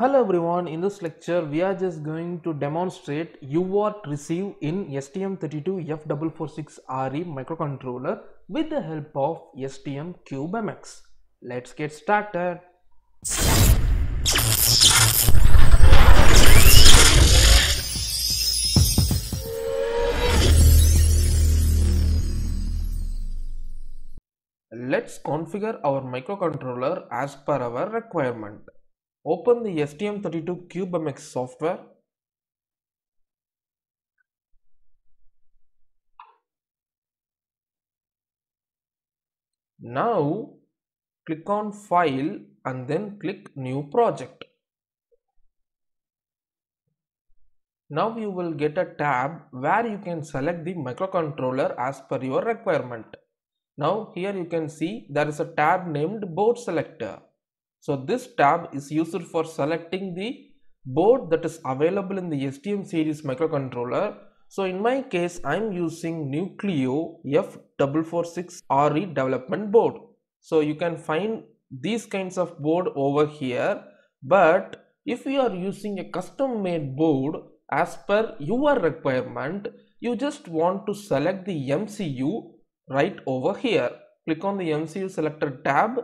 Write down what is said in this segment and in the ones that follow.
Hello everyone, in this lecture we are just going to demonstrate UART receive in STM32F446RE microcontroller with the help of STM CubeMX. Let's get started. Let's configure our microcontroller as per our requirement. Open the STM32 CubeMX software. Now click on file and then click new project. Now you will get a tab where you can select the microcontroller as per your requirement. Now here you can see there is a tab named board selector. So this tab is used for selecting the board that is available in the STM series microcontroller. So in my case, I'm using Nucleo F446RE development board. So you can find these kinds of board over here. But if you are using a custom made board as per your requirement, you just want to select the MCU right over here. Click on the MCU selector tab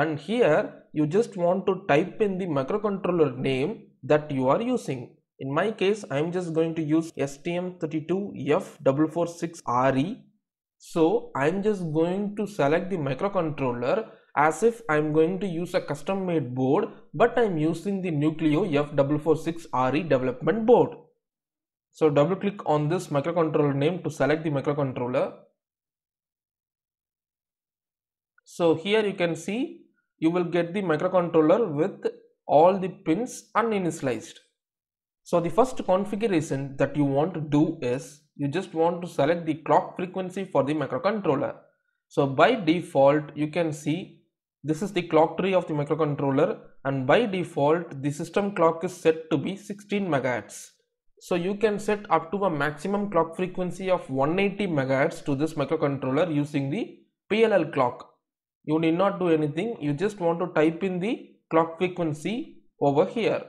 and here you just want to type in the microcontroller name that you are using. In my case, I am just going to use STM32F446RE. So I am just going to select the microcontroller as if I am going to use a custom made board but I am using the Nucleo F446RE development board. So double click on this microcontroller name to select the microcontroller. So here you can see you will get the microcontroller with all the pins uninitialized. So the first configuration that you want to do is you just want to select the clock frequency for the microcontroller. So by default you can see this is the clock tree of the microcontroller and by default the system clock is set to be 16 MHz. So you can set up to a maximum clock frequency of 180 MHz to this microcontroller using the PLL clock you need not do anything you just want to type in the clock frequency over here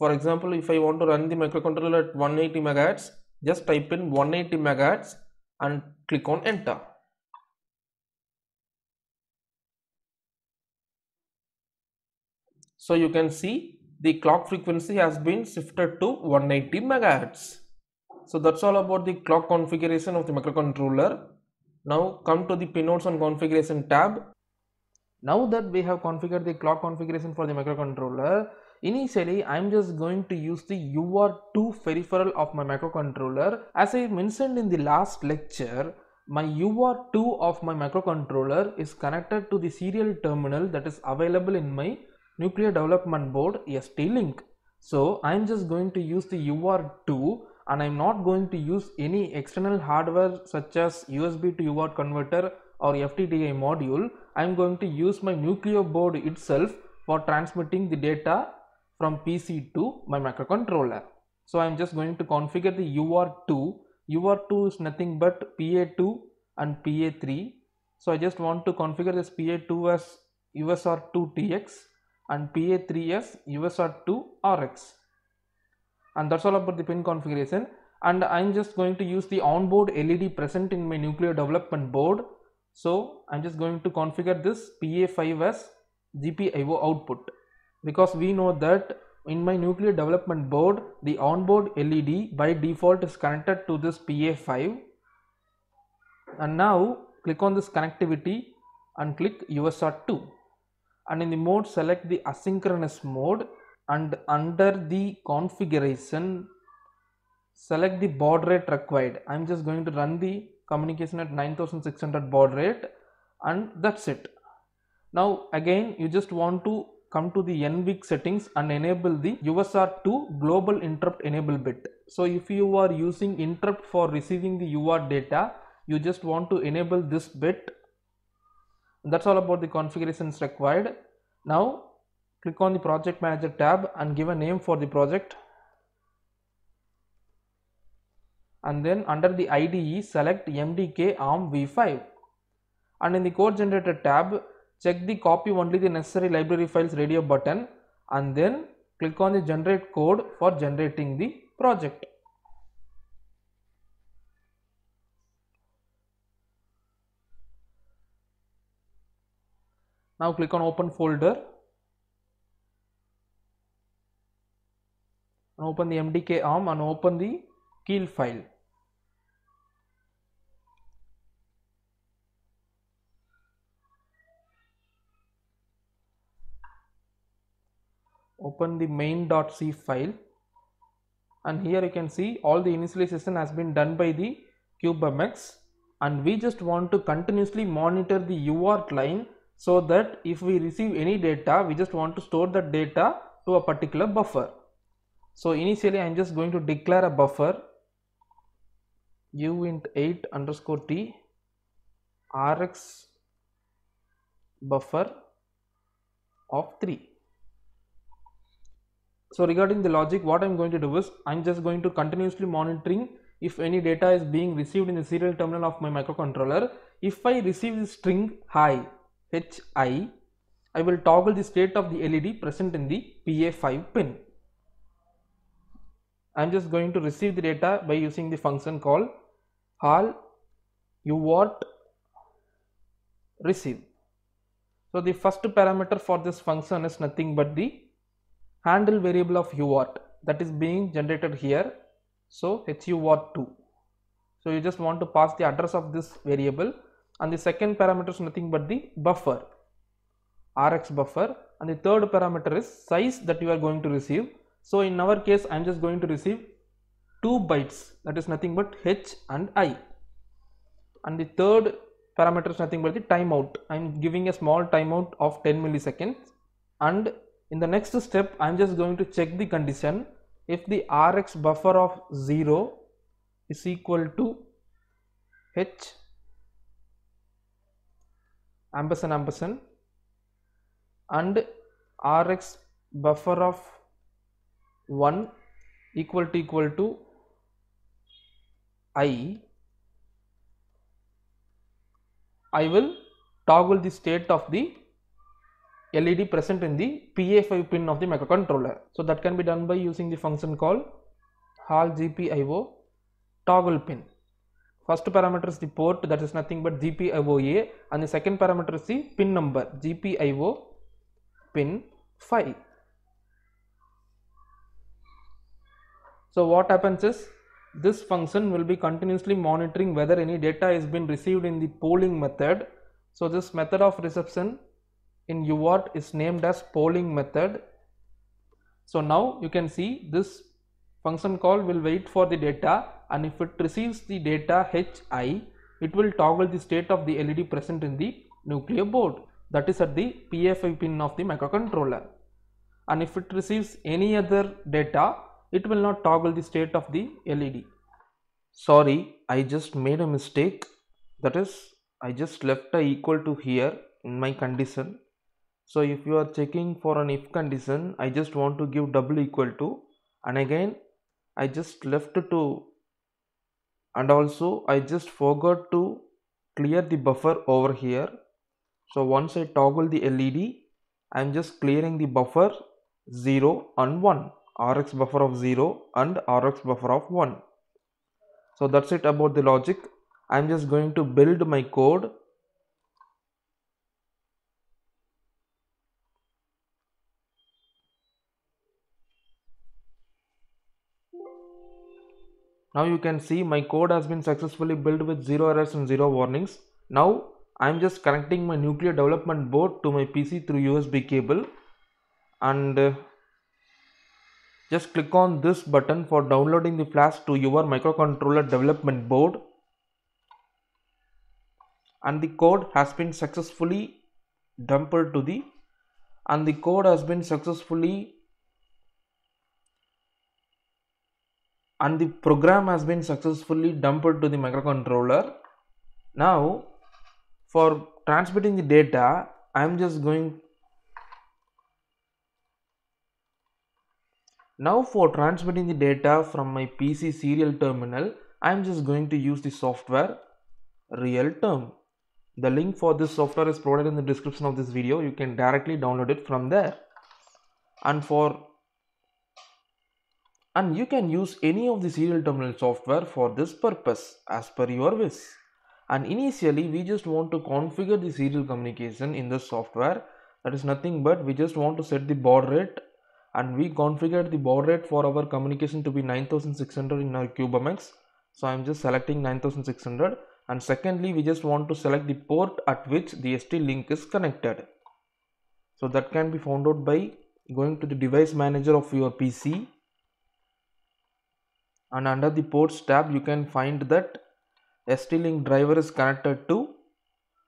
for example if i want to run the microcontroller at 180 megahertz just type in 180 megahertz and click on enter so you can see the clock frequency has been shifted to 180 megahertz so that's all about the clock configuration of the microcontroller now come to the pinouts and configuration tab now that we have configured the clock configuration for the microcontroller, initially I am just going to use the uart 2 peripheral of my microcontroller. As I mentioned in the last lecture, my uart 2 of my microcontroller is connected to the serial terminal that is available in my nuclear development board ST-Link. So I am just going to use the uart 2 and I am not going to use any external hardware such as USB to UART converter or FTDI module I am going to use my Nucleo board itself for transmitting the data from PC to my microcontroller. So I am just going to configure the UR2. UR2 is nothing but PA2 and PA3. So I just want to configure this PA2 as USR2TX and PA3 as USR2RX. And that's all about the pin configuration. And I'm just going to use the onboard LED present in my nuclear development board so I am just going to configure this PA5 as GPIO output because we know that in my nuclear development board the onboard LED by default is connected to this PA5 and now click on this connectivity and click USR2 and in the mode select the asynchronous mode and under the configuration select the baud rate required. I am just going to run the communication at 9600 baud rate and that's it. Now again you just want to come to the NVIC settings and enable the USR2 global interrupt enable bit. So if you are using interrupt for receiving the UART data you just want to enable this bit that's all about the configurations required. Now click on the project manager tab and give a name for the project and then under the IDE select MDK ARM v5 and in the code generator tab check the copy only the necessary library files radio button and then click on the generate code for generating the project. Now click on open folder and open the MDK ARM and open the Keel file. open the main.c file and here you can see all the initialization has been done by the cubemx and we just want to continuously monitor the UART line so that if we receive any data we just want to store that data to a particular buffer. So initially I am just going to declare a buffer uint 8 underscore t rx buffer of 3 so regarding the logic what I am going to do is I am just going to continuously monitoring if any data is being received in the serial terminal of my microcontroller. If I receive the string hi hi I will toggle the state of the LED present in the PA5 pin. I am just going to receive the data by using the function call hal uart receive. So the first parameter for this function is nothing but the handle variable of uart that is being generated here. So, huart2. So, you just want to pass the address of this variable and the second parameter is nothing but the buffer rx buffer and the third parameter is size that you are going to receive. So, in our case I am just going to receive 2 bytes that is nothing but h and i and the third parameter is nothing but the timeout. I am giving a small timeout of 10 milliseconds and in the next step I am just going to check the condition if the Rx buffer of 0 is equal to H ampersand ampersand and Rx buffer of 1 equal to equal to I I will toggle the state of the LED present in the PA5 pin of the microcontroller. So that can be done by using the function called hal GPIO toggle pin. First parameter is the port that is nothing but GPIOA and the second parameter is the pin number GPIO pin 5. So what happens is this function will be continuously monitoring whether any data has been received in the polling method. So this method of reception in UART is named as polling method. So now you can see this function call will wait for the data and if it receives the data hi it will toggle the state of the LED present in the nuclear board that is at the PFI pin of the microcontroller and if it receives any other data it will not toggle the state of the LED. Sorry I just made a mistake that is I just left a equal to here in my condition so if you are checking for an if condition i just want to give double equal to and again i just left to and also i just forgot to clear the buffer over here so once i toggle the led i'm just clearing the buffer 0 and 1 rx buffer of 0 and rx buffer of 1 so that's it about the logic i'm just going to build my code Now you can see my code has been successfully built with zero errors and zero warnings. Now I'm just connecting my nuclear development board to my PC through USB cable and uh, just click on this button for downloading the flash to your microcontroller development board and the code has been successfully dumped to the and the code has been successfully and the program has been successfully dumped to the microcontroller. Now for transmitting the data I am just going now for transmitting the data from my PC serial terminal I am just going to use the software real term. The link for this software is provided in the description of this video. You can directly download it from there. And for and you can use any of the serial terminal software for this purpose as per your wish. And initially we just want to configure the serial communication in the software that is nothing but we just want to set the baud rate and we configured the baud rate for our communication to be 9600 in our Cubemx. So I am just selecting 9600 and secondly we just want to select the port at which the ST link is connected. So that can be found out by going to the device manager of your PC and under the ports tab you can find that ST-Link driver is connected to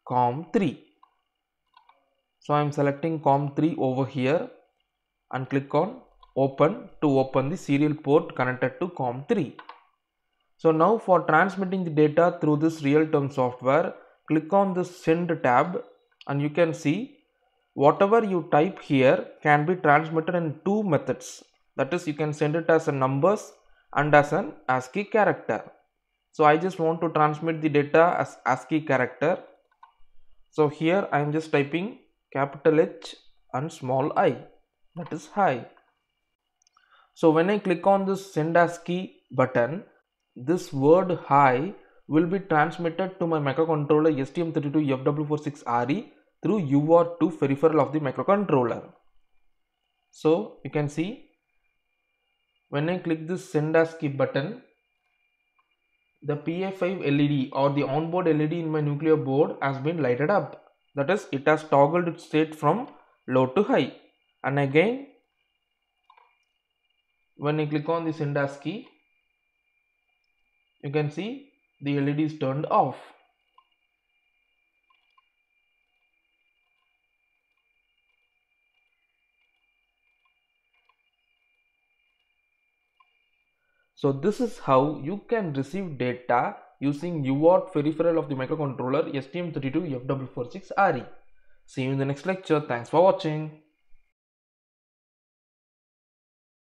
COM3. So I am selecting COM3 over here and click on open to open the serial port connected to COM3. So now for transmitting the data through this real-time software click on the send tab and you can see whatever you type here can be transmitted in two methods that is you can send it as a numbers and as an ASCII character. So I just want to transmit the data as ASCII character. So here I am just typing capital H and small i that is high. So when I click on this send ASCII button, this word high will be transmitted to my microcontroller STM32FW46RE through UART2 peripheral of the microcontroller. So you can see when I click this send as skip button the PA5 LED or the onboard LED in my nuclear board has been lighted up that is it has toggled its state from low to high and again when I click on the send as key you can see the LED is turned off So this is how you can receive data using UART peripheral of the microcontroller STM32F446RE. See you in the next lecture. Thanks for watching.